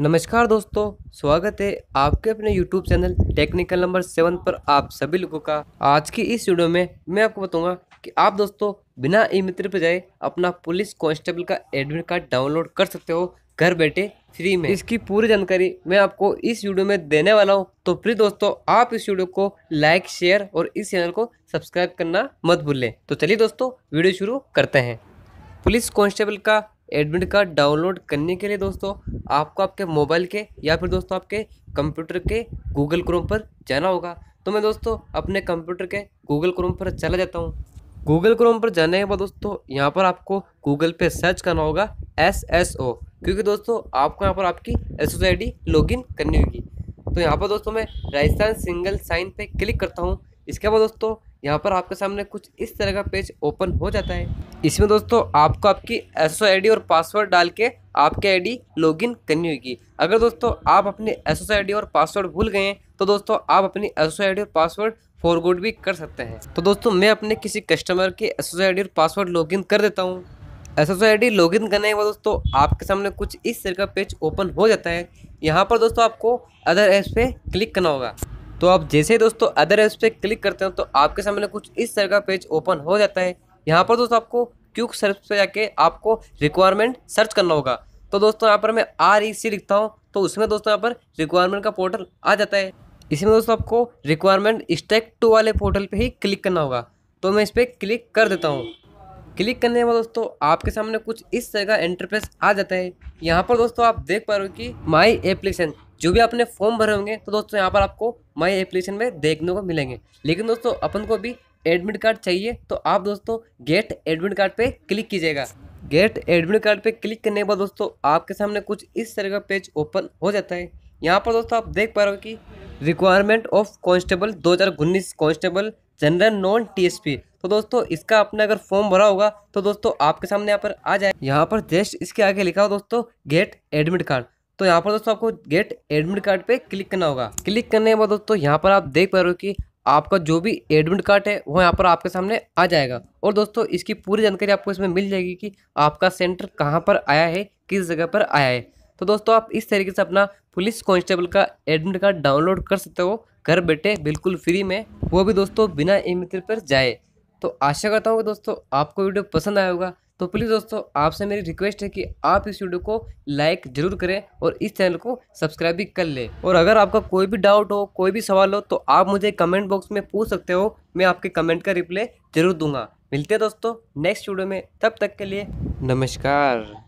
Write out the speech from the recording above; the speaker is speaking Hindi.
नमस्कार दोस्तों स्वागत है आपके अपने YouTube channel technical number seven पर आप सभी लोगों का आज की इस वीडियो में मैं आपको बताऊंगा कि आप दोस्तों बिना ई मित्र पर जाए अपना पुलिस कांस्टेबल का एडमिट कार्ड डाउनलोड कर सकते हो घर बैठे फ्री में इसकी पूरी जानकारी मैं आपको इस वीडियो में देने वाला हूँ तो फिर दोस्तों आप इस वीडियो को लाइक शेयर और इस चैनल को सब्सक्राइब करना मत भूलें तो चलिए दोस्तों वीडियो शुरू करते हैं पुलिस कांस्टेबल का एडमिट कार्ड डाउनलोड करने के लिए दोस्तों आपको आपके मोबाइल के या फिर दोस्तों आपके कंप्यूटर के गूगल क्रोम पर जाना होगा तो मैं दोस्तों अपने कंप्यूटर के गूगल क्रोम पर चला जाता हूँ गूगल क्रोम पर जाने के बाद दोस्तों यहाँ पर आपको गूगल पे सर्च करना होगा एस एस ओ क्योंकि दोस्तों आपको यहाँ पर आपकी S S I D login करनी होगी तो यहाँ पर दोस्तों मैं राजस्थान सिंगल साइन पे क्लिक करता हूँ इसके बाद दोस्तों यहाँ पर आपके सामने कुछ इस तरह का पेज ओपन हो जाता है इसमें दोस्तों आपको आपकी एस आईडी और पासवर्ड डाल के आपकी आईडी लॉगिन करनी होगी अगर दोस्तों आप अपनी एस आईडी और पासवर्ड भूल गए हैं तो दोस्तों आप अपनी एस आईडी और पासवर्ड फॉरवर्ड भी कर सकते हैं तो दोस्तों मैं अपने किसी कस्टमर की एस आईडी और पासवर्ड लॉगिन कर देता हूँ एस एस आई लॉगिन करने के बाद दोस्तों आपके सामने कुछ इस तरह का पेज ओपन हो जाता है यहाँ पर दोस्तों आपको अदर ऐप्स पे क्लिक करना होगा तो आप जैसे दोस्तों अदर ऐप्स पे क्लिक करते हो तो आपके सामने कुछ इस तरह का पेज ओपन हो जाता है यहाँ पर दोस्तों आपको क्यूक सर्च पे जाके आपको रिक्वायरमेंट सर्च करना होगा तो दोस्तों यहाँ पर मैं आर ई सी लिखता हूँ तो उसमें दोस्तों यहाँ पर रिक्वायरमेंट का पोर्टल आ जाता है इसमें दोस्तों आपको रिक्वायरमेंट स्टेक टू वाले पोर्टल पर ही क्लिक करना होगा तो मैं इस पर क्लिक कर देता हूँ क्लिक करने के बाद दोस्तों आपके सामने कुछ इस तरह का इंटरफेस आ जाता है यहाँ पर दोस्तों आप देख पा रहे हो कि माई एप्लीकेशन जो भी आपने फॉर्म भरे होंगे तो दोस्तों यहाँ पर आपको माई एप्लीकेशन में देखने को मिलेंगे लेकिन दोस्तों अपन को भी एडमिट कार्ड चाहिए तो आप दोस्तों गेट एडमिट कार्ड पे क्लिक कीजिएगा गेट एडमिट कार्ड पे क्लिक करने के बाद दोस्तों आपके सामने कुछ इस तरह का पेज ओपन हो जाता है यहाँ पर दोस्तों आप देख पा रहे हो कि रिक्वायरमेंट ऑफ हज़ार उन्नीस कॉन्स्टेबल जनरल नॉन टी तो दोस्तों इसका आपने अगर फॉर्म भरा होगा तो दोस्तों आपके सामने यहाँ पर आ जाए यहाँ पर जस्ट इसके आगे लिखा हो दोस्तों गेट एडमिट कार्ड तो यहाँ पर दोस्तों आपको गेट एडमिट कार्ड पे क्लिक करना होगा क्लिक करने के बाद दोस्तों यहाँ पर आप देख पा रहे हो कि आपका जो भी एडमिट कार्ड है वो यहाँ पर आपके सामने आ जाएगा और दोस्तों इसकी पूरी जानकारी आपको इसमें मिल जाएगी कि आपका सेंटर कहाँ पर आया है किस जगह पर आया है तो दोस्तों आप इस तरीके से अपना पुलिस कॉन्स्टेबल का एडमिट कार्ड डाउनलोड कर सकते हो घर बैठे बिल्कुल फ्री में वो भी दोस्तों बिना ई मित्र पर जाए तो आशा करता हूँ दोस्तों आपको वीडियो पसंद आया होगा तो प्लीज़ दोस्तों आपसे मेरी रिक्वेस्ट है कि आप इस वीडियो को लाइक जरूर करें और इस चैनल को सब्सक्राइब भी कर लें और अगर आपका कोई भी डाउट हो कोई भी सवाल हो तो आप मुझे कमेंट बॉक्स में पूछ सकते हो मैं आपके कमेंट का रिप्लाई जरूर दूंगा मिलते हैं दोस्तों नेक्स्ट वीडियो में तब तक के लिए नमस्कार